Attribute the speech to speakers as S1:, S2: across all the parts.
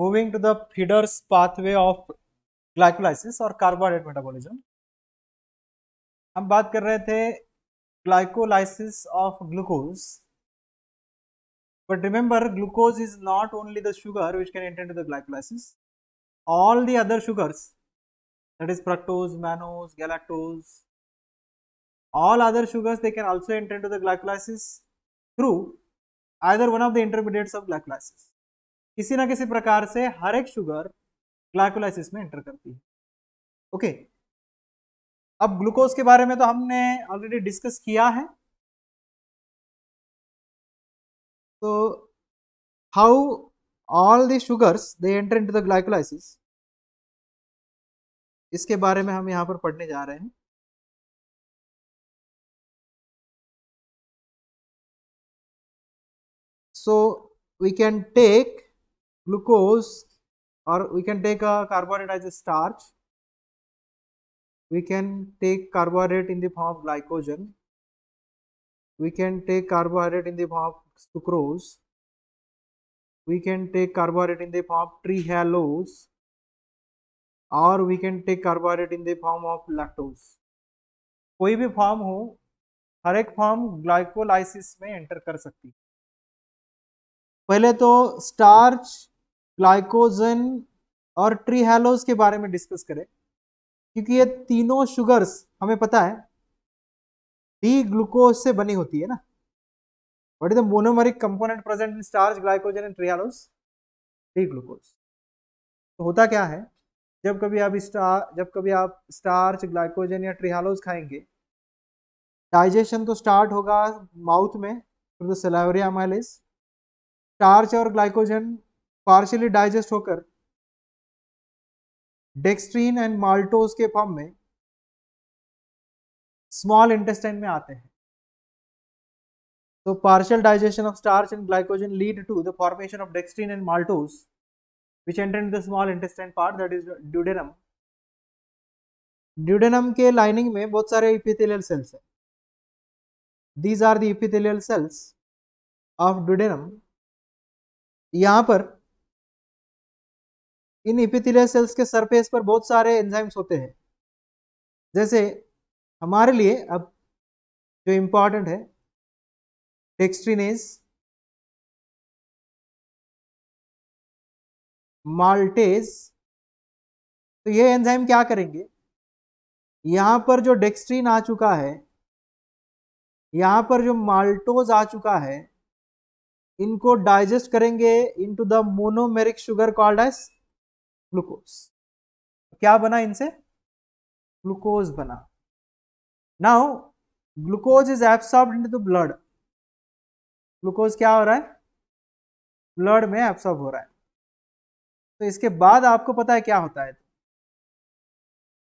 S1: moving to the feeders pathway of glycolysis or carbohydrate metabolism. हम बात कर रहे glycolysis of glucose. But remember, glucose is not only the sugar which can enter into the glycolysis. All the other sugars, that is fructose, mannose, galactose, all other sugars they can also enter into the glycolysis through either one of the intermediates of glycolysis. किसी ना किसी प्रकार से हर एक sugar glycolysis में enter करती है okay अब ग्लूकोज के बारे में तो हमने ऑलरेडी डिस्कस किया है तो how all the sugars they enter into the glycolysis इसके बारे में हम यहां पर पढ़ने जा रहे हैं so we can take glucose or we can take a carbohydrate as a starch we can take carbohydrate in the form of glycogen we can take carbohydrate in the form of sucrose we can take carbohydrate in the form of trihalose or we can take carbohydrate in the form of lactose koi bhi form ho हर एक form glycolysis में enter कर सकती है पहले तो starch glycogen और ट्रीहेलोज के बारे में डिस्कस करें क्योंकि ये तीनों शुगर्स हमें पता है डी ग्लूकोज से बनी होती है ना what is the monomeric component present in starch glycogen and trehalose D glucose तो होता क्या है जब कभी आप स्टार जब कभी आप स्टार्च ग्लाइकोजन या ट्रीहेलोज खाएंगे डाइजेशन तो स्टार्ट होगा माउथ में from the salivary amylase starch और ग्लाइकोजन पार्शियली डाइजेस्ट होकर डेक्सट्रीन एंड माल्टोज के फॉर्म में स्मॉल इंटेस्टाइन में आते हैं तो partial digestion of starch and glycogen lead to the formation of dextrin and maltose which entered the small intestine part that is duodenum duodenum के lining में बहुत सारे इपिथेलियल सेल्स हैं these are epithelial cells of duodenum यहां पर इन epithelial cells के surface पर बहुत सारे एंजाइम्स होते हैं जैसे हमारे लिए अब जो इम्पॉर्टेंट है टेक्सट्रीनेस माल्टेज तो ये एंजाइम क्या करेंगे यहाँ पर जो डेक्सट्रीन आ चुका है यहाँ पर जो माल्टोज आ चुका है इनको डाइजेस्ट करेंगे into the monomeric sugar called as glucose क्या बना इनसे ग्लूकोज बना now glucose is absorb into blood glucose क्या हो रहा है ब्लड में एब्सॉर्ब हो रहा है तो इसके बाद आपको पता है क्या होता है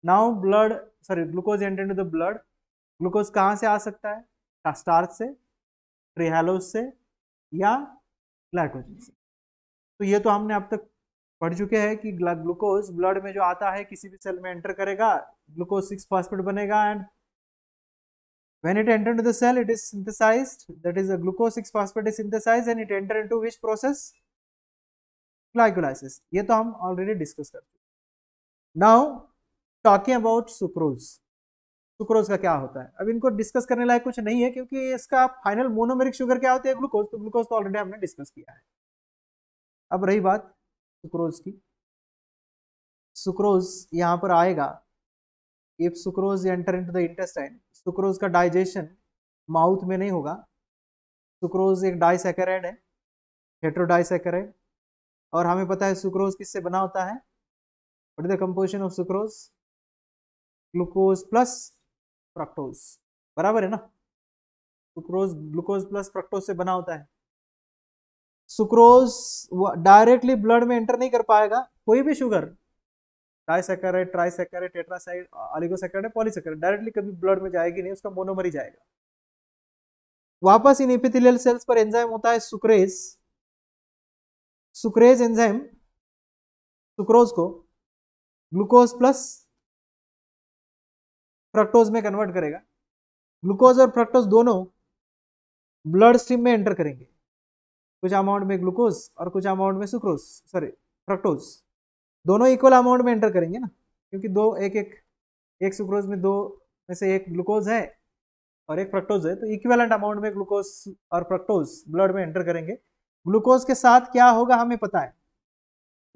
S1: now blood sorry glucose enter to the blood glucose कहां से आ सकता है स्टार्च से ट्रिहेलोज से या ग्लाइकोजन से तो ये तो हमने अब तक पढ़ चुके हैं कि ग्लूकोज ब्लड में जो आता है किसी भी सेल में एंटर करेगा ग्लूकोज सिक्स फॉस्फेट बनेगा and when it enter the cell it is synthesize that is glucose six phosphate is synthesize and it enter into which process glycolysis ये तो हम ऑलरेडी डिस्कस कर चुके now talking about sucrose sucrose का क्या होता है अब इनको डिस्कस करने लायक कुछ नहीं है क्योंकि इसका फाइनल मोनोमेरिक शुगर क्या होता है ग्लूकोज तो ग्लूकोज तो ऑलरेडी हमने डिस्कस किया है अब रही बात सुक्रोज की सुक्रोज यहाँ पर आएगा if sucrose enter into the intestine sucrose का डाइजेशन माउथ में नहीं होगा सुक्रोज एक डाइसेकेराइड है हेट्रोडाइसेकेराइड और हमें पता है सुक्रोज किससे बना होता है what is the composition of sucrose glucose plus fructose बराबर है ना सुक्रोज ग्लूकोज प्लस फ्रक्टोज से बना होता है सुक्रोज डायरेक्टली ब्लड में एंटर नहीं कर पाएगा कोई भी sugar trisaccharide trisaccharide tetrasaccharide oligosaccharide polysaccharide directly कभी ब्लड में जाएगी नहीं उसका मोनोमर ही जाएगा वापस इन एपिथिलियल सेल्स पर एंजाइम होता है सुक्रेज सुक्रेज एंजाइम सुक्रोज को ग्लूकोज प्लस फ्रक्टोज में कन्वर्ट करेगा ग्लूकोज और फ्रक्टोज दोनों ब्लड स्ट्रीम में एंटर करेंगे कुछ अमाउंट में ग्लूकोज और कुछ अमाउंट में सुक्रोज सॉरी फ्रक्टोज दोनों इक्वल अमाउंट में एंटर करेंगे ना क्योंकि दो एक एक एक सुक्रोज में दो में से एक ग्लूकोज है और एक फ्रक्टोज है तो इक्वेलेंट अमाउंट में ग्लूकोज और फ्रक्टोज ब्लड में एंटर करेंगे ग्लूकोज के साथ क्या होगा हमें पता है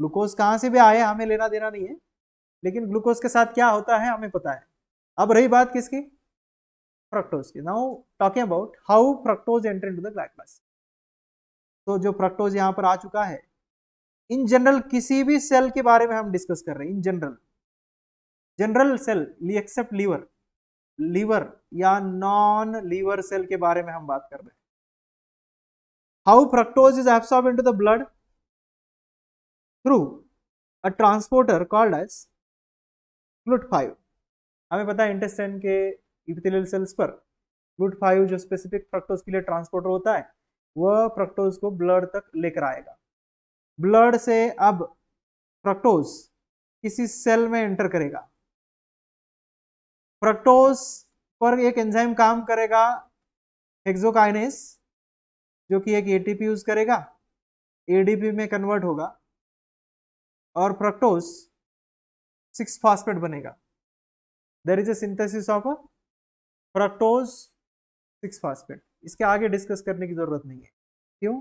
S1: ग्लूकोज कहाँ से भी आए हमें लेना देना नहीं है लेकिन ग्लूकोज के साथ क्या होता है हमें पता है अब रही बात किसकी की now talking about how how enter to the the glycolysis. तो जो फ्रक्टोज यहाँ पर आ चुका है इन जनरल किसी भी सेल के बारे में हम डिस्कस कर रहे हैं in general general cell except liver liver या नॉन लीवर सेल के बारे में हम बात कर रहे हैं how fructose is absorb to the blood through a transporter called as GLUT five हमें पता है इंटेस्टेन के इपिथेलियल सेल्स पर ग्लूट फाइव जो स्पेसिफिक फ्रक्टोज के लिए ट्रांसपोर्टर होता है वह फ्रक्टोज को ब्लड तक लेकर आएगा ब्लड से अब फ्रक्टोज किसी सेल में एंटर करेगा फ्रक्टोज पर एक एंजाइम काम करेगा हेक्सोकाइनेस जो कि एक एटीपी यूज करेगा एडीपी में कन्वर्ट होगा और फ्रक्टोज सिक्स फास्फेट बनेगा there is a synthesis of fructose six phosphate इसके आगे डिस्कस करने की ज़रूरत नहीं है क्यों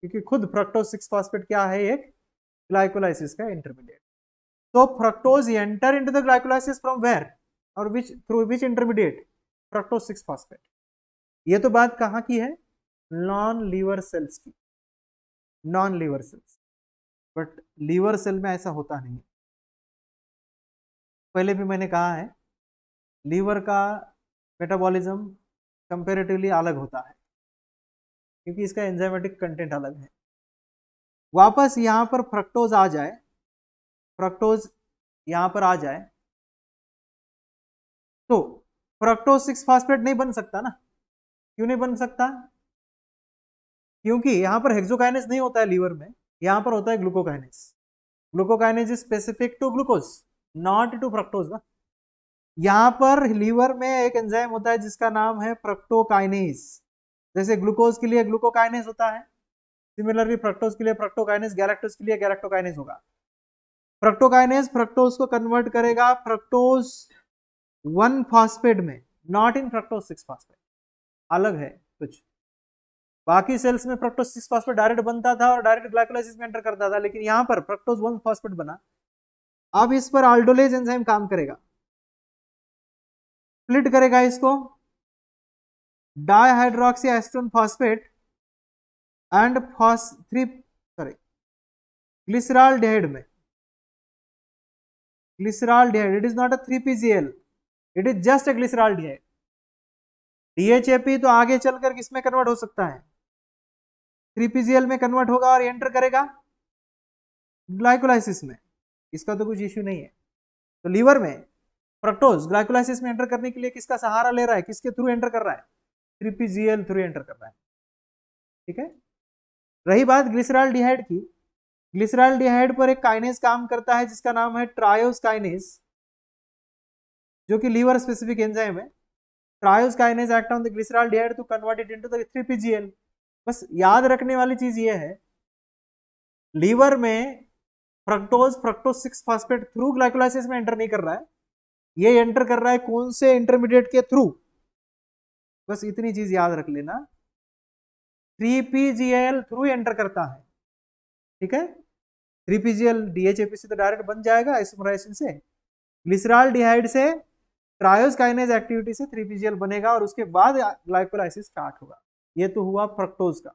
S1: क्योंकि खुद फ्रक्टोज सिक्स फॉस्फेट क्या है एक ग्लाइकोलाइसिस का इंटरमीडिएट तो fructose enter into the glycolysis from where और which through which intermediate fructose six phosphate ये तो बात कहाँ की है नॉन लीवर सेल्स की non liver cells but liver cell में ऐसा होता नहीं पहले भी मैंने कहा है लीवर का मेटाबॉलिज्म कंपेरेटिवली अलग होता है क्योंकि इसका एंजाइमेटिक कंटेंट अलग है वापस यहाँ पर फ्रक्टोज आ जाए फ्रक्टोज यहाँ पर आ जाए तो फ्रक्टोज सिक्स फास्फेट नहीं बन सकता ना क्यों नहीं बन सकता क्योंकि यहाँ पर हेक्सोकाइनेस नहीं होता है लीवर में यहाँ पर होता है glucokinase glucokinase is specific to glucose not to fructose ना यहाँ पर लीवर में एक एंजाइम होता है जिसका नाम है प्रक्टोकाइनेस जैसे ग्लूकोज के लिए ग्लूकोकाइनेस होता है सिमिलरली प्रक्टोज के लिए प्रक्टोकाइनेस गैलेक्टोज के लिए गैलेक्टोकाइनेस होगा प्रक्टोकाइनेस प्रक्टोज को कन्वर्ट करेगा प्रक्टोज वन फॉस्फेट में not in fructose six phosphate अलग है कुछ बाकी सेल्स में प्रक्टोज सिक्स फॉस्फेट डायरेक्ट बनता था और डायरेक्ट ग्लाइकोलाइसिस में एंटर करता था लेकिन यहां पर प्रक्टोज वन फॉस्फेट बना अब इस पर आल्डोलेज एंजाइम काम करेगा स्प्लिट करेगा इसको dihydroxy acetone phosphate and phos three sorry glyceraldehyde में glycerol glycerol it is not a three PGL it is just a glyceral dehyde DHAP तो आगे चलकर किसमें कन्वर्ट हो सकता है थ्री पीजीएल में कन्वर्ट होगा और एंटर करेगा ग्लाइकोलाइसिस में इसका तो कुछ इश्यू नहीं है तो लीवर में फ्रक्टोज ग्लाइकोलाइसिस में एंटर करने के लिए किसका सहारा ले रहा है किसके थ्रू एंटर कर रहा है थ्रीपीजीएल थ्रू एंटर कर रहा है ठीक है रही बात ग्लिसराल डिहाइड की ग्लिसराल डिहाइड पर एक काइनेस काम करता है जिसका नाम है ट्रायोस काइनेस जो कि लीवर स्पेसिफिक एंजाइम है triose kinase act on the glyceraldehyde to convert it into the three P G L बस याद रखने वाली चीज ये है लीवर में fructose fructose six phosphate through glycolysis में एंटर नहीं कर रहा है ये एंटर कर रहा है कौन से इंटरमीडिएट के थ्रू बस इतनी चीज याद रख लेना थ्री पीजीएल थ्रू एंटर करता है ठीक है थ्री पीजीएल डीएचएपी से तो डायरेक्ट बन जाएगा इसमोराइसिन से ग्लिसराल डिहाइड से ट्रायोस काइनेज एक्टिविटी से थ्री पीजीएल बनेगा और उसके बाद ग्लाइकोलाइसिस स्टार्ट होगा ये तो हुआ फ्रक्टोज का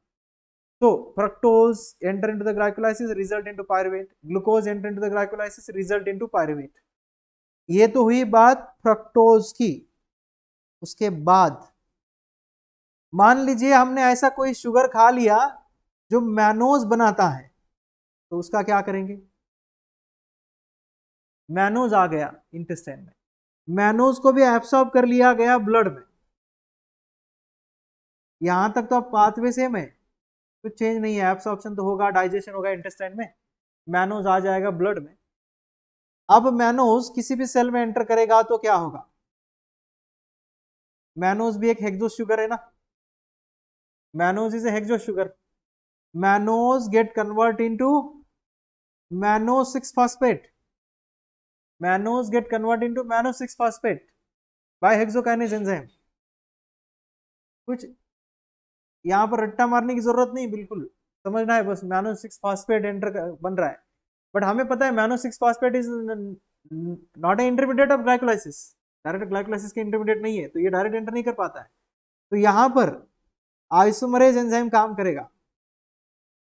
S1: तो fructose enter into the glycolysis result into pyruvate glucose enter into the glycolysis result into pyruvate ये तो हुई बात फ्रक्टोज की उसके बाद मान लीजिए हमने ऐसा कोई शुगर खा लिया जो मैनोज बनाता है तो उसका क्या करेंगे मैनोज आ गया इंटेस्टाइन में मैनोज को भी एब्सॉर्ब कर लिया गया ब्लड में यहां तक तो आप पाथवे सेम है कुछ चेंज नहीं है एब्सॉर्प्शन तो होगा डाइजेशन होगा इंटेस्टाइन में मैनोज आ जाएगा ब्लड में अब मैनोज किसी भी सेल में एंटर करेगा तो क्या होगा मैनोज भी एक हेक्जो शुगर है ना mannose is hexose sugar mannose get convert into manno six phosphate mannose get convert into manno six phosphate by hexokinase enzyme कुछ यहां पर रट्टा मारने की जरूरत नहीं बिल्कुल समझना है बस मैनो सिक्स फॉस्फेट एंटर बन रहा है बट हमें पता है manno six phosphate is not a intermediate of glycolysis direct glycolysis के इंटरमीडिएट नहीं है तो ये डायरेक्ट एंटर नहीं कर पाता है तो यहाँ पर आइसोमरेज एंजाइम काम करेगा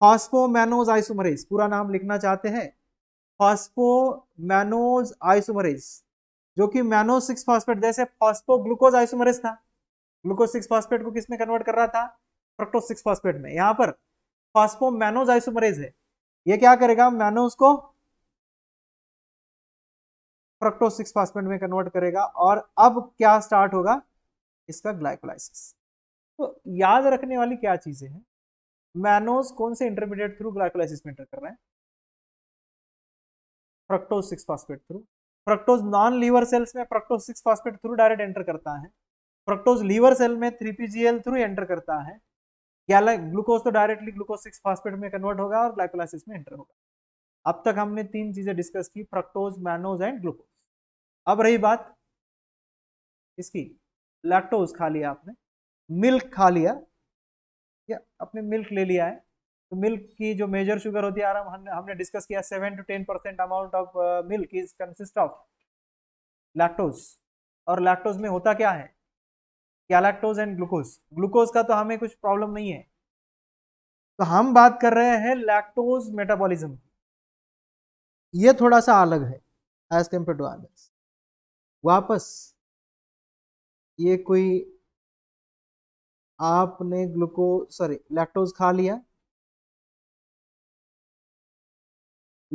S1: फॉस्फोमैनोज आइसोमरेज पूरा नाम लिखना चाहते हैं फॉस्फोमैनोज आइसोमरेज जो कि मैनोज सिक्स फॉस्फेट जैसे फॉस्पो ग्लूकोज आइसोमरेज था ग्लूकोज सिक्स फॉस्फेट को किसमें कन्वर्ट कर रहा था फ्रक्टोज सिक्स फॉस्फेट में यहाँ पर फॉस्फोमैनोज आइसोमरेज है ये क्या करेगा मैंने उसको फ्रक्टोसिक्स फास्फेट में कन्वर्ट करेगा और अब क्या स्टार्ट होगा इसका ग्लाइकोलाइसिस तो याद रखने वाली क्या चीजें हैं मैनोज कौन से इंटरमीडिएट थ्रू ग्लाइकोलाइसिस में एंटर कर रहे हैं fructose six phosphate through fructose non liver cells में fructose six phosphate through direct enter करता है फ्रक्टोज लीवर सेल में थ्री पीजीएल थ्रू एंटर करता है या ग्लूकोज तो डायरेक्टली ग्लूकोज सिक्स फास्फेट में कन्वर्ट होगा और ग्लाइकोलाइसिस में एंटर होगा अब तक हमने तीन चीजें डिस्कस की फ्रक्टोज मैनोज एंड ग्लूकोज अब रही बात इसकी लैक्टोज खा लिया आपने मिल्क खा लिया या अपने मिल्क ले लिया है तो मिल्क की जो मेजर शुगर होती है आराम हमने हमने डिस्कस किया seven to ten percent amount of milk is consist of lactose और लैक्टोज में होता क्या है गैलेक्टोज एंड ग्लूकोज ग्लूकोज का तो हमें कुछ प्रॉब्लम नहीं है तो हम बात कर रहे हैं लैक्टोज मेटाबॉलिज्म ये थोड़ा सा अलग है एज कम्पेयर टू अदर्स वापस ये कोई आपने ग्लूको सॉरी लैक्टोज खा लिया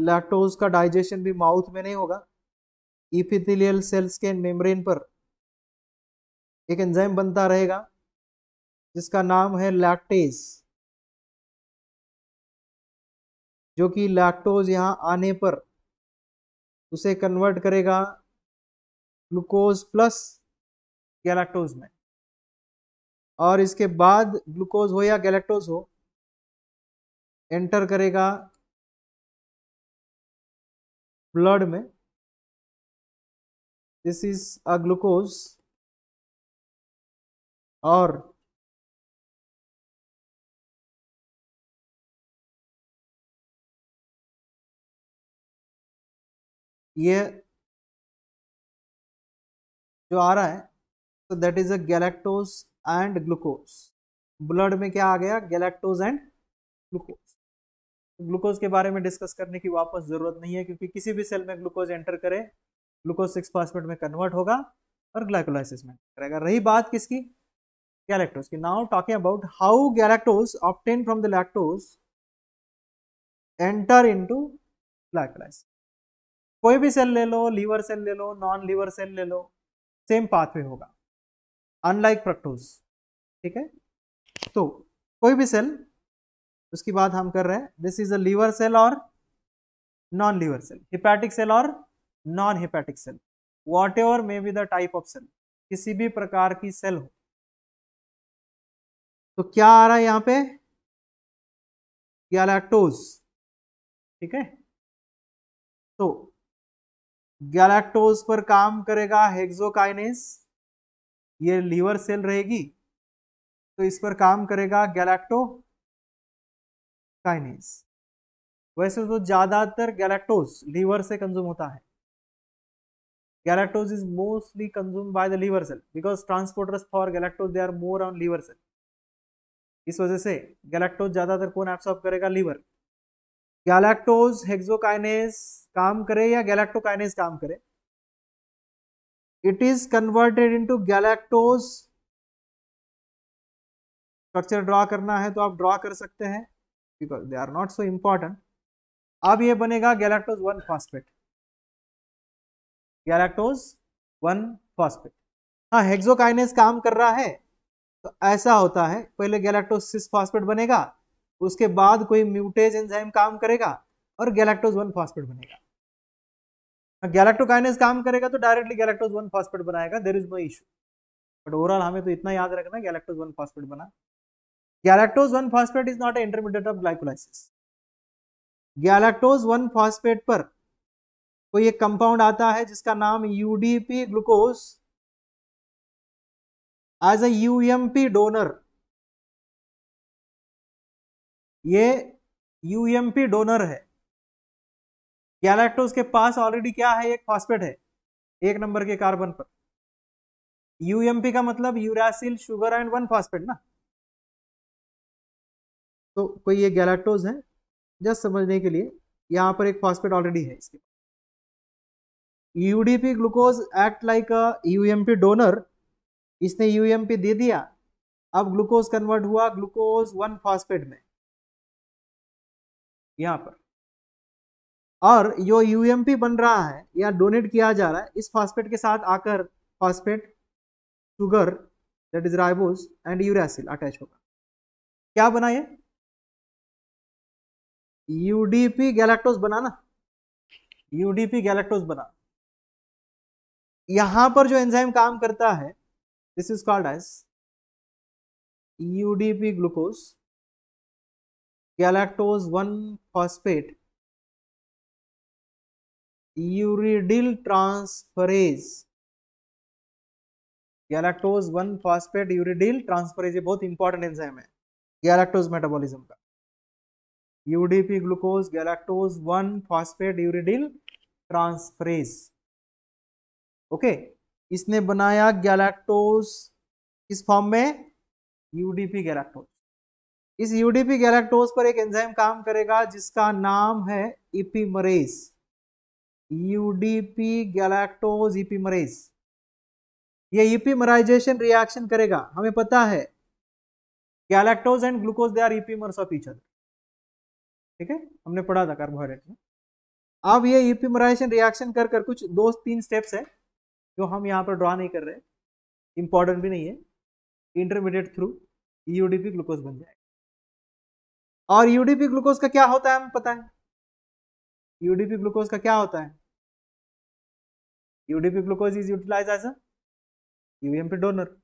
S1: लैक्टोज का डाइजेशन भी माउथ में नहीं होगा इपिथिलियल सेल्स के मेम्ब्रेन पर एक एंजाइम बनता रहेगा जिसका नाम है लैक्टेज जो कि लैक्टोज यहाँ आने पर उसे कन्वर्ट करेगा ग्लूकोज प्लस गैलेक्टोज में और इसके बाद ग्लूकोज हो या गैलेक्टोज हो एंटर करेगा ब्लड में दिस इज अ ग्लूकोज और ये जो आ रहा है तो that is a galactose and glucose blood में क्या आ गया गैलेक्टोज एंड ग्लूकोज ग्लूकोज के बारे में डिस्कस करने की वापस ज़रूरत नहीं है क्योंकि किसी भी सेल में ग्लूकोज एंटर करे ग्लूकोज सिक्स फास्फेट में कन्वर्ट होगा और ग्लाइकोलाइसिस में करेगा रही बात किसकी galactose. Okay, now talking about how galactose obtained from the lactose enter into glycolysis. कोई भी सेल ले लो लीवर सेल ले लो नॉन लीवर सेल ले लो सेम पाथवे होगा अनलाइक प्रक्टोज ठीक है तो कोई भी सेल उसकी बात हम कर रहे हैं this is a liver cell और non liver cell hepatic cell और non hepatic cell whatever may be the type of cell किसी भी प्रकार की सेल हो तो क्या आ रहा है यहां पे गैलेक्टोज ठीक है तो गैलेक्टोज पर काम करेगा हेक्सोकाइनेस ये लीवर सेल रहेगी तो इस पर काम करेगा गैलेक्टोकाइनेस वैसे तो ज्यादातर गैलेक्टोज लीवर से कंज्यूम होता है galactose is mostly consume by the liver cell because transporters for galactose they are more on liver cell इस वजह से गैलेक्टोज ज़्यादातर कौन एब्सॉर्ब करेगा लीवर गैलेक्टोज हेक्सोकाइनेस काम करे या गैलेक्टोकाइनेस काम करे it is converted into galactose structure draw करना है तो आप ड्रॉ कर सकते हैं because they are not so important अब ये बनेगा galactose one phosphate galactose one phosphate हाँ हेक्सोकाइनेस काम कर रहा है तो ऐसा होता है पहले गैलेक्टोसिस फॉस्पेट बनेगा उसके बाद कोई म्यूटेज एंजाइम काम करेगा और गैलेक्टोज वन फॉस्पेट बनेगा हाँ, गैलेक्टोकाइनेस काम करेगा तो डायरेक्टली गैलेक्टोज वन फॉस्पेट बनाएगा there is no issue but overall हमें तो इतना याद रखना गैलेक्टोज वन फॉस्पेट बना galactose one phosphate is not a intermediate of glycolysis galactose one phosphate पर कोई एक कंपाउंड आता है जिसका नाम UDP glucose as a donor ये यूएमपी डोनर है गैलेक्टोज के पास ऑलरेडी क्या है एक फॉस्फेट है एक नंबर के कार्बन पर यूएमपी का मतलब uracil sugar and one phosphate ना तो कोई ये गैलेक्टोज है जस्ट समझने के लिए यहां पर एक फॉस्फेट ऑलरेडी है इसके UDP glucose act like a UMP donor इसने यूएमपी दे दिया अब ग्लूकोज कन्वर्ट हुआ ग्लूकोज वन फॉस्फेट में यहां पर और जो यूएमपी बन रहा है या डोनेट किया जा रहा है इस फॉस्फेट के साथ आकर phosphate sugar that is ribose and uracil attach होगा क्या बना ये यूडीपी गैलेक्टोज बना ना यूडीपी गैलेक्टोज बना यहां पर जो एंजाइम काम करता है This is called as UDP glucose galactose 1 phosphate uridyl transferase galactose one phosphate uridyl transferase ये बहुत इंपॉर्टेंट एंजाइम है गैलेक्टोज मेटाबॉलिज्म का UDP glucose galactose one phosphate uridyl transferase okay इसने बनाया गैलेक्टोज किस फॉर्म में यूडीपी गैलेक्टोज इस UDP galactose पर एक एंजाइम काम करेगा जिसका नाम है इपीमरेस यूडीपी गैलेक्टोज इपीमरेस ये इपीमराइजेशन रिएक्शन करेगा हमें पता है galactose and glucose they are epimers of each other ठीक है हमने पढ़ा था कार्बोहाइड्रेट में अब ये इपीमराइजेशन रिएक्शन कर कर कुछ दो तीन स्टेप्स है जो हम यहाँ पर ड्रा नहीं कर रहे इम्पॉर्टेंट भी नहीं है इंटरमीडिएट थ्रू यूडीपी ग्लूकोज बन जाएगा और यूडीपी e ग्लूकोज का क्या होता है हम पता है यूडीपी e ग्लूकोज का क्या होता है UDP glucose is utilize as UMP donor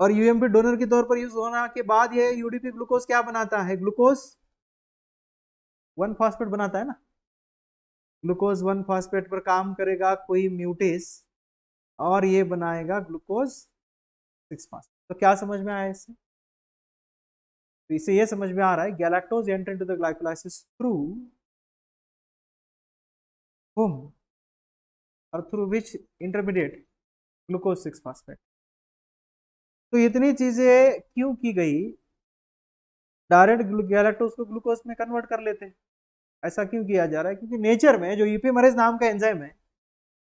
S1: और यूएमपी डोनर के तौर पर यूज होना के बाद ये यूडीपी ग्लूकोज क्या बनाता है ग्लूकोज वन फॉस्पेट बनाता है ना ग्लूकोज वन फॉस्पेट पर काम करेगा कोई म्यूटेस और ये बनाएगा ग्लूकोज सिक्स पास तो क्या समझ में आया इससे तो इसे ये समझ में आ रहा है galactose enter into the glycolysis through whom और through which intermediate glucose six phosphate तो इतनी चीजें क्यों की गई डायरेक्ट गैलेक्टोज को ग्लूकोज में कन्वर्ट कर लेते हैं ऐसा क्यों किया जा रहा है क्योंकि नेचर में जो यूपी e मरेज नाम का एंजाइम है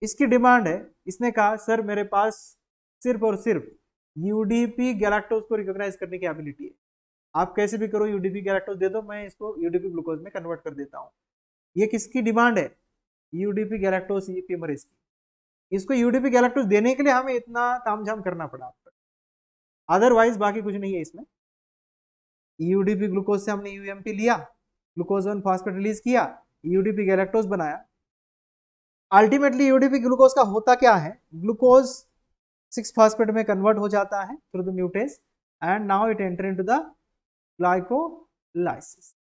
S1: इसकी डिमांड है इसने कहा सर मेरे पास सिर्फ और सिर्फ यूडीपी गैलेक्टोज को रिकॉग्नाइज करने की एबिलिटी है आप कैसे भी करो यूडीपी गैलेक्टोज दे दो मैं इसको यूडीपी ग्लूकोज में कन्वर्ट कर देता हूँ ये किसकी डिमांड है यूडीपी गैलेक्टोज ये मरीज की इसको यूडीपी गैलेक्टोज देने के लिए हमें इतना तामझाम करना पड़ा आप अदरवाइज बाकी कुछ नहीं है इसमें यूडीपी ग्लूकोज से हमने यूएमपी लिया ग्लूकोज वन फास्ट रिलीज किया यूडीपी गैलेक्टोज बनाया अल्टीमेटली यूडीपी ग्लूकोज का होता क्या है ग्लूकोज सिक्स फॉस्फेट में कन्वर्ट हो जाता है through the mutase and now it enter into the glycolysis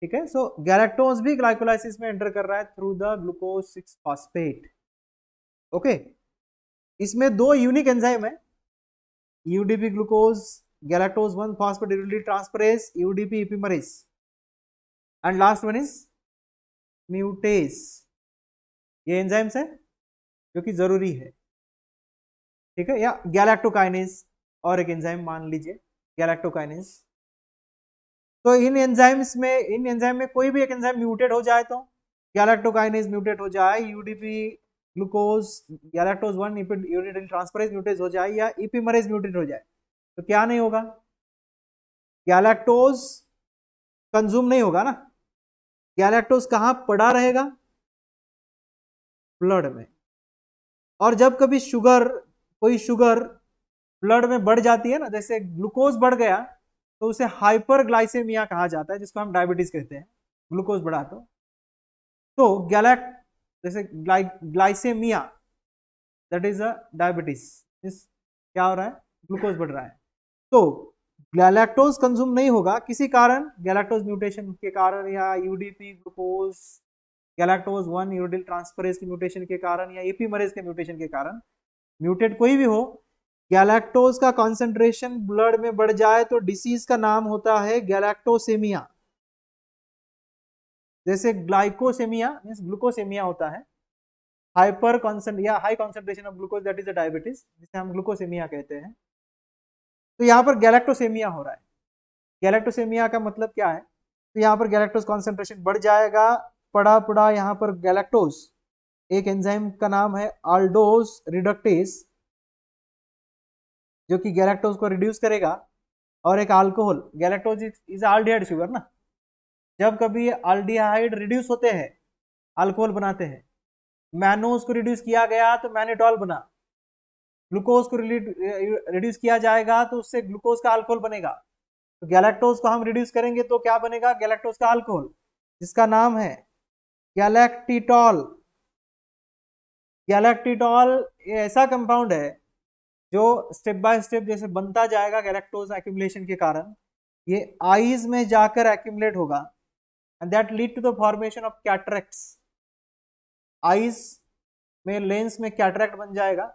S1: ठीक है सो गैलेक्टोज भी ग्लाइकोलाइसिस में एंटर कर रहा है through the glucose six phosphate okay इसमें दो यूनिक एंजाइम है UDP glucose one 1 UD transferase UDP epimerase and last one is mutase ये एंजाइम्स है जो कि ज़रूरी है ठीक है या गैलेक्टोकाइनेस और एक एंजाइम मान लीजिए गैलेक्टोकाइनेस तो इन एंजाइम्स में इन एंजाइम में कोई भी एक एंजाइम म्यूटेट हो जाए तो गैलेक्टोकाइनेस म्यूटेट हो जाए UDP glucose galactose one uridyl transferase mutase हो जाए या इपीमरेज म्यूटेट हो जाए तो क्या नहीं होगा गैलेक्टोज कंज्यूम नहीं होगा ना गैलेक्टोज कहाँ पड़ा रहेगा ब्लड में और जब कभी शुगर कोई शुगर ब्लड में बढ़ जाती है ना जैसे ग्लूकोज बढ़ गया तो उसे हाइपर ग्लाइसेमिया कहा जाता है जिसको हम डायबिटीज कहते हैं ग्लूकोज बढ़ा तो तो गैलेक्ट जैसे glycemia that is a diabetes इस क्या हो रहा है ग्लूकोज बढ़ रहा है तो गैलेक्टोज कंज्यूम नहीं होगा किसी कारण गैलेक्टोज म्यूटेशन के कारण या UDP glucose galactose one uridyl transferase के म्यूटेशन के कारण या एपी मरेज के म्यूटेशन के कारण म्यूटेट कोई भी हो गैलेक्टोज का कॉन्सेंट्रेशन ब्लड में बढ़ जाए तो डिसीज का नाम होता है गैलेक्टोसेमिया जैसे ग्लाइकोसेमिया मीन ग्लूकोसेमिया होता है हाइपर कॉन्सेंट या high concentration of glucose that is a diabetes जिसे हम ग्लूकोसेमिया कहते हैं तो यहाँ पर गैलेक्टोसेमिया हो रहा है गैलेक्टोसेमिया का मतलब क्या है तो यहाँ पर गैलेक्टोज कॉन्सेंट्रेशन बढ़ जाएगा पड़ा पड़ा यहाँ पर गैलेक्टोज एक एंजाइम का नाम है आल्डोज रिडक्टेस जो कि गैलेक्टोज को रिड्यूस करेगा और एक alcohol galactose is aldehyde sugar ना जब कभी आल्डिहाइड रिड्यूस होते हैं अल्कोहल बनाते हैं मैनोज को रिड्यूस किया गया तो मैनिटॉल बना ग्लूकोज को रिड्यूस किया जाएगा तो उससे ग्लूकोज का अल्कोहल बनेगा तो गैलेक्टोज को हम रिड्यूस करेंगे तो क्या बनेगा गैलेक्टोज का अल्कोहल जिसका नाम है गैलेक्टिटॉल गैलेक्टिटॉल ऐसा कंपाउंड है जो स्टेप बाय स्टेप जैसे बनता जाएगा गैलेक्टोज एक्यूमुलेशन के कारण ये आईज में जाकर एक्यूमुलेट होगा and that lead to the formation of cataracts eyes में लेंस में कैटरेक्ट बन जाएगा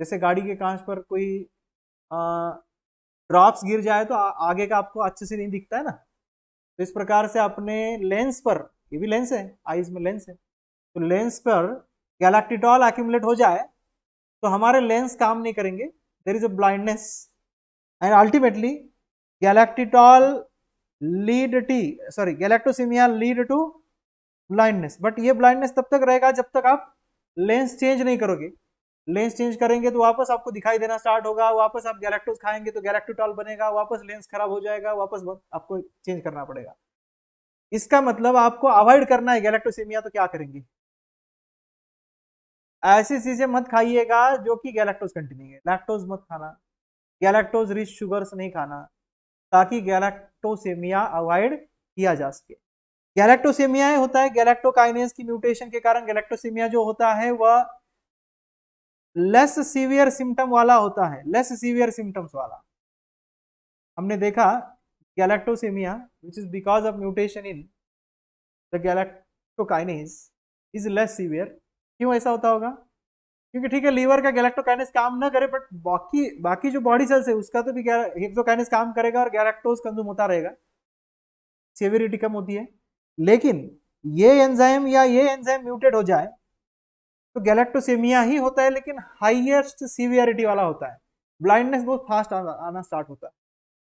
S1: जैसे गाड़ी के कांच पर कोई ड्रॉप्स गिर जाए तो आ, आगे का आपको अच्छे से नहीं दिखता है ना तो इस प्रकार से अपने लेंस पर ये भी लेंस है आईज में लेंस है तो लेंस पर गैलेक्टिटॉल एक्यूमुलेट हो जाए तो हमारे लेंस काम नहीं करेंगे there is a blindness and ultimately galactitol lead to sorry galactosemia lead to blindness but ये ब्लाइंडनेस तब तक रहेगा जब तक आप लेंस चेंज नहीं करोगे लेंस चेंज करेंगे तो वापस आपको दिखाई देना स्टार्ट होगा वापस आप गैलेक्टोस खाएंगे तो गैलेक्टोटॉल बनेगा वापस लेंस खराब हो जाएगा वापस आपको चेंज करना पड़ेगा इसका मतलब आपको अवॉइड करना है गैलेक्टोसेमिया तो क्या करेंगे ऐसी चीजें मत खाइएगा जो कि गैलेक्टोज कंटिन्यू है लैक्टोज मत खाना गैलेक्टोज रिच शुगर्स नहीं खाना ताकि गैलेक्टोसेमिया अवॉइड किया जा सके गैलेक्टोसेमिया होता है गैलेक्टोकाइनेस की म्यूटेशन के कारण गैलेक्टोसेमिया जो होता है वह लेस सीवियर सिम्टम वाला होता है लेस सीवियर सिम्टम्स वाला हमने देखा galactosemia, which is because of mutation in the galactokinase, is less severe. क्यों ऐसा होता होगा क्योंकि ठीक है लीवर का गैलेक्टोकाइनेस काम ना करे बट बाकी बाकी जो बॉडी सेल्स है उसका तो भी हेक्सोकाइनेस काम करेगा और गैलेक्टोज कंज्यूम होता रहेगा सेवेरिटी कम होती है लेकिन ये एंजाइम या ये एंजाइम म्यूटेट हो जाए तो गैलेक्टोसेमिया ही होता है लेकिन हाइएस्ट सीवियरिटी वाला होता है ब्लाइंडनेस बहुत फास्ट आना स्टार्ट होता है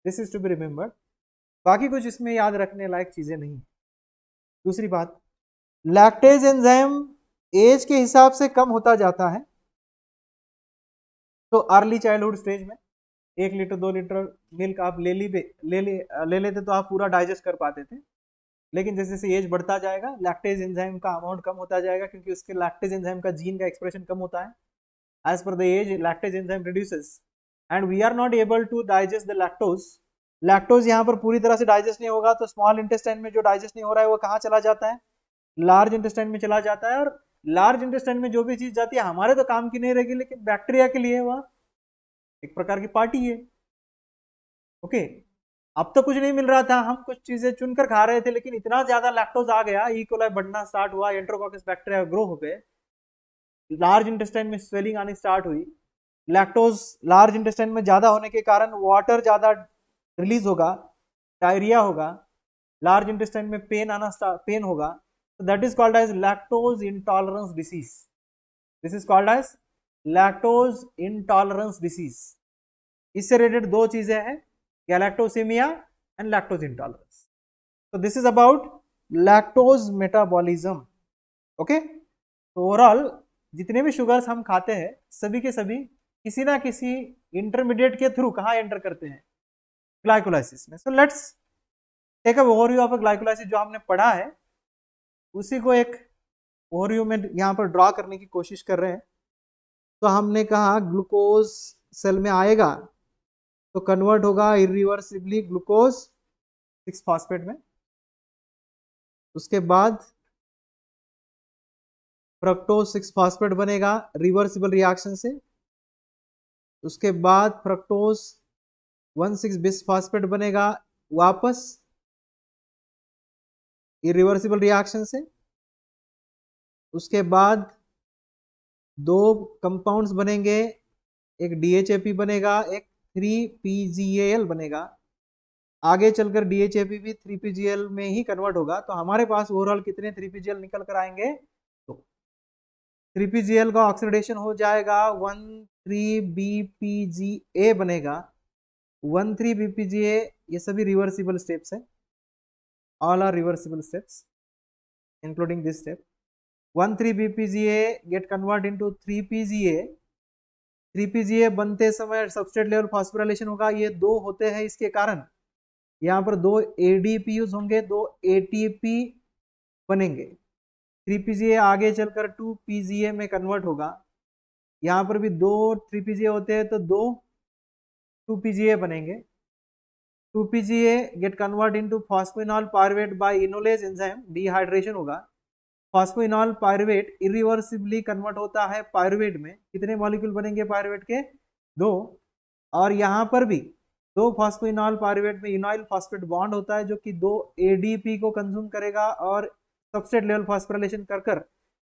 S1: this is to be remembered बाकी कुछ इसमें याद रखने लायक चीज़ें नहीं दूसरी बात लैक्टेज एंजाइम एज के हिसाब से कम होता जाता है तो अर्ली चाइल्डहुड स्टेज में एक लीटर दो लीटर मिल्क आप ले ली ले ले ले लेते तो आप पूरा डाइजेस्ट कर पाते थे लेकिन जैसे जैसे एज बढ़ता जाएगा लैक्टेज एंजाइम का अमाउंट कम होता जाएगा क्योंकि उसके लैक्टेज एंजाइम का जीन का एक्सप्रेशन कम होता है एज पर the age lactase enzyme reduces and we are not able to digest the lactose lactose यहाँ पर पूरी तरह से डाइजेस्ट नहीं होगा तो स्मॉल इंटेस्टाइन में जो डाइजेस्ट नहीं हो रहा है वो कहाँ चला जाता है लार्ज इंटेस्टाइन में चला जाता है और लार्ज इंटेस्टाइन में जो भी चीज़ जाती है हमारे तो काम की नहीं रहेगी लेकिन बैक्टीरिया के लिए वह एक प्रकार की पार्टी है ओके अब तो कुछ नहीं मिल रहा था हम कुछ चीज़ें चुनकर खा रहे थे लेकिन इतना ज़्यादा लैक्टोज आ गया इकोलाई e. बढ़ना स्टार्ट हुआ एंट्रोकॉकस बैक्टीरिया ग्रो हो गए लार्ज इंटेस्टाइन में स्वेलिंग आनी स्टार्ट हुई लैक्टोज लार्ज इंटेस्टाइन में ज़्यादा होने के कारण वाटर ज़्यादा रिलीज होगा डायरिया होगा लार्ज इंटेस्टाइन में पेन आना पेन होगा तो that is called as lactose intolerance disease this is called as lactose intolerance disease इससे रिलेटेड दो चीजें हैं गैलेक्टोसिमिया एंड लैक्टोज इंटॉलरेंस तो this is about lactose metabolism okay तो ओवरऑल जितने भी शुगर्स हम खाते हैं सभी के सभी किसी ना किसी इंटरमीडिएट के थ्रू कहाँ एंटर करते हैं ग्लाइकोलाइसिस में so let's take a overview of a glycolysis जो हमने पढ़ा है उसी को एक ओवरव्यू में यहाँ पर ड्रॉ करने की कोशिश कर रहे हैं तो हमने कहा ग्लूकोज सेल में आएगा तो कन्वर्ट होगा इरिवर्सिबली ग्लूकोज सिक्स फॉस्फेट में उसके बाद फ्रक्टोज सिक्स फॉस्फेट बनेगा रिवर्सिबल रिएक्शन से उसके बाद fructose one six bis bisphosphate बनेगा वापस इरिवर्सिबल रिएक्शन से उसके बाद दो कंपाउंड्स बनेंगे एक डीएचएपी बनेगा एक थ्री पी बनेगा आगे चलकर डीएचएपी भी थ्री पी में ही कन्वर्ट होगा तो हमारे पास ओवरऑल कितने थ्री पी निकल कर आएंगे तो थ्री का ऑक्सीडेशन हो जाएगा वन थ्री बी बनेगा one three B P G A ये सभी रिवर्सिबल स्टेप्स हैं all are reversible steps including this step one three B P G A get convert to three P G A three P G A बनते समय substrate level phosphorylation होगा ये दो होते हैं इसके कारण यहाँ पर दो ए डी पी यूज होंगे दो ए टी पी बनेंगे थ्री पी जी ए आगे चलकर टू पी जी ए में कन्वर्ट होगा यहाँ पर भी दो थ्री पी जी ए होते हैं तो दो टू पीजीए बनेंगे two get convert to phosphoenol pyruvate by enolase enzyme dehydration होगा फॉस्फिनॉल पायरवेट इरिवर्सिबली कन्वर्ट होता है पायरवेट में कितने मॉलिक्यूल बनेंगे पायरवेट के दो और यहाँ पर भी दो फॉस्फिनॉल पायरवेट में इनॉइल फॉस्फेट बॉन्ड होता है जो कि दो एडीपी को कंज्यूम करेगा और सबसेट लेवल फॉस्फोरिलेशन कर कर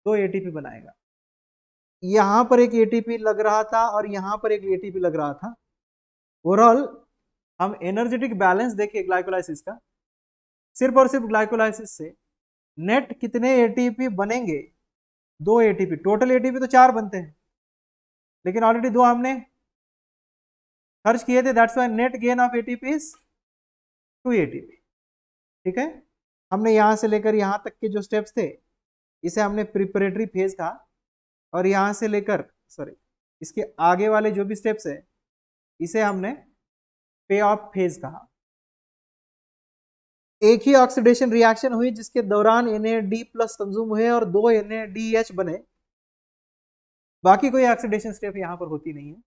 S1: दो एटीपी बनाएगा यहाँ पर एक पी लग रहा था और यहाँ पर एक पी लग रहा था ओवरऑल हम एनर्जेटिक बैलेंस देखे ग्लाइकोलाइसिस का सिर्फ और सिर्फ ग्लाइकोलाइसिस से नेट कितने एटीपी बनेंगे दो एटीपी टोटल एटीपी तो चार बनते हैं लेकिन ऑलरेडी दो हमने खर्च किए थे that's why net gain of ATP is two ATP ठीक है हमने यहाँ से लेकर यहाँ तक के जो स्टेप्स थे इसे हमने प्रिपरेटरी फेज कहा और यहाँ से लेकर सॉरी इसके आगे वाले जो भी स्टेप्स है इसे हमने पे ऑफ फेज कहा एक ही ऑक्सीडेशन रिएक्शन हुई जिसके दौरान एन प्लस कंज्यूम हुए और दो एन बने बाकी कोई ऑक्सीडेशन स्टेप यहां पर होती नहीं है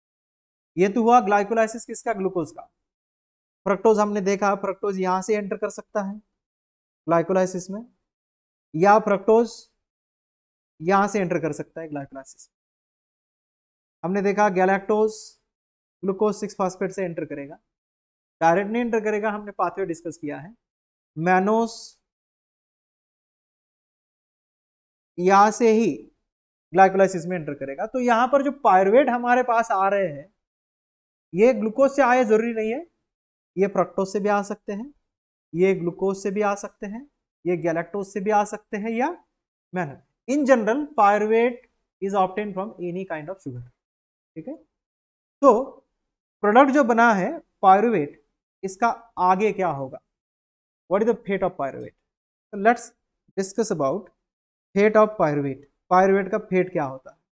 S1: यह तो हुआ ग्लाइकोलाइसिस किसका ग्लूकोज का फ्रक्टोज हमने देखा फ्रक्टोज यहां से एंटर कर सकता है ग्लाइकोलाइसिस में या फ्रक्टोज यहां से एंटर कर सकता है ग्लाइकोलाइसिस हमने देखा गैलेक्टोज ग्लूकोज सिक्स फॉस्फेट से एंटर करेगा डायरेक्ट नहीं एंटर करेगा हमने पाथवे डिस्कस किया है मैनोस यहां से ही ग्लाइकोलाइसिस में एंटर करेगा तो यहां पर जो पायरवेट हमारे पास आ रहे हैं ये ग्लूकोज से आए जरूरी नहीं है ये प्रक्टोज से भी आ सकते हैं ये ग्लूकोज से भी आ सकते हैं ये गैलेक्टोज से भी आ सकते हैं या mannose in general pyruvate is obtain from any kind of sugar ठीक है तो प्रोडक्ट जो बना है पायरुवेट इसका आगे क्या होगा what is the fate of pyruvate let's discuss about fate of pyruvate pyruvate का फेट क्या होता है